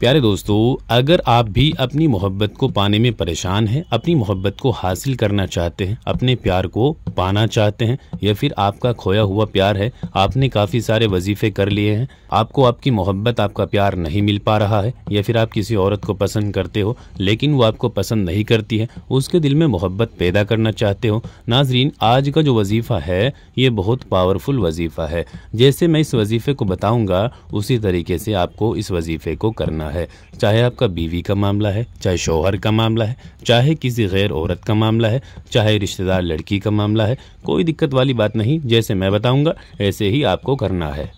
प्यारे दोस्तों अगर आप भी अपनी मोहब्बत को पाने में परेशान हैं अपनी मोहब्बत को हासिल करना चाहते हैं अपने प्यार को पाना चाहते हैं या फिर आपका खोया हुआ प्यार है आपने काफ़ी सारे वजीफे कर लिए हैं आपको आपकी मोहब्बत आपका प्यार नहीं मिल पा रहा है या फिर आप किसी औरत को पसंद करते हो लेकिन वो आपको पसंद नहीं करती है उसके दिल में मोहब्बत पैदा करना चाहते हो नाजरीन आज का जो वजीफ़ा है ये बहुत पावरफुल वजीफ़ा है जैसे मैं इस वजीफ़े को बताऊँगा उसी तरीके से आपको इस वजीफ़े को करना है चाहे आपका बीवी का मामला है चाहे शोहर का मामला है चाहे किसी गैर औरत का मामला है चाहे रिश्तेदार लड़की का मामला है है कोई दिक्कत वाली बात नहीं जैसे मैं बताऊंगा ऐसे ही आपको करना है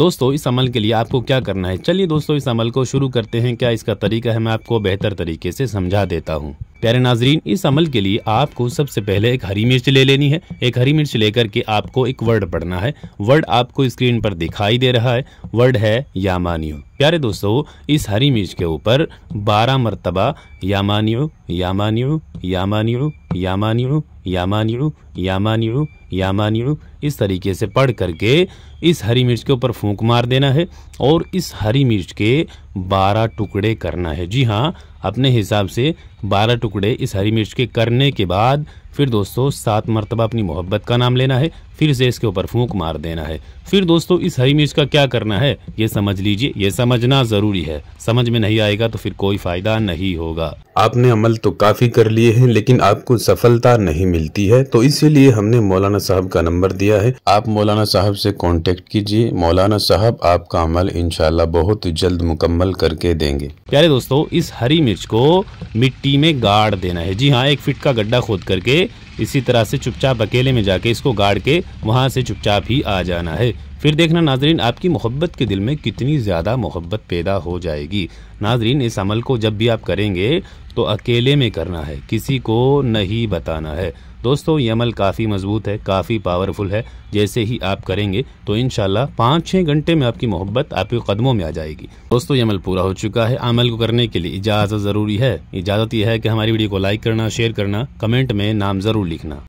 दोस्तों इस अमल के लिए आपको क्या करना है चलिए दोस्तों इस अमल को शुरू करते हैं क्या इसका तरीका है मैं आपको बेहतर तरीके से समझा देता हूँ प्यारे नाजरीन इस अमल के लिए आपको सबसे पहले एक हरी मिर्च ले लेनी है एक हरी मिर्च लेकर के आपको एक वर्ड पढ़ना है वर्ड आपको स्क्रीन पर दिखाई दे रहा है वर्ड है यामानियो प्यारे दोस्तों इस हरी मिर्च के ऊपर बारह मरतबा यामानियो यामानियो यामानियो यामानियु यामानियु यामानियु यामानियु इस तरीके से पढ़ करके इस हरी मिर्च के ऊपर फूंक मार देना है और इस हरी मिर्च के बारह टुकड़े करना है जी हाँ अपने हिसाब से बारह टुकड़े इस हरी मिर्च के करने के बाद फिर दोस्तों सात मरतबा अपनी मोहब्बत का नाम लेना है फिर से इसके ऊपर फूंक मार देना है फिर दोस्तों इस हरी मिर्च का क्या करना है ये समझ लीजिए ये समझना ज़रूरी है समझ में नहीं आएगा तो फिर कोई फ़ायदा नहीं होगा आपने अमल तो काफ़ी कर लिए हैं लेकिन आपको सफलता नहीं मिलती है तो इसीलिए हमने मौलाना साहब का नंबर दिया है आप मौलाना साहब से कॉन्टेक्ट कीजिए मौलाना साहब आपका अमल इनशाला बहुत जल्द मुकम्मल मुकम्मल करके देंगे प्यारे दोस्तों इस हरी मिर्च को मिट्टी में गाड़ देना है जी हाँ एक फिट का गड्ढा खोद करके इसी तरह से चुपचाप अकेले में जाके इसको गाड़ के वहाँ से चुपचाप ही आ जाना है फिर देखना नाजरीन आपकी मोहब्बत के दिल में कितनी ज़्यादा मोहब्बत पैदा हो जाएगी नाजरीन इस अमल को जब भी आप करेंगे तो अकेले में करना है किसी को नहीं बताना है दोस्तों ये अमल काफ़ी मजबूत है काफ़ी पावरफुल है जैसे ही आप करेंगे तो इन पाँच छः घंटे में आपकी मोहब्बत आपके कदमों में आ जाएगी दोस्तों ये अमल पूरा हो चुका है अमल को करने के लिए इजाज़त ज़रूरी है इजाज़त यह है कि हमारी वीडियो को लाइक करना शेयर करना कमेंट में नाम ज़रूर लिखना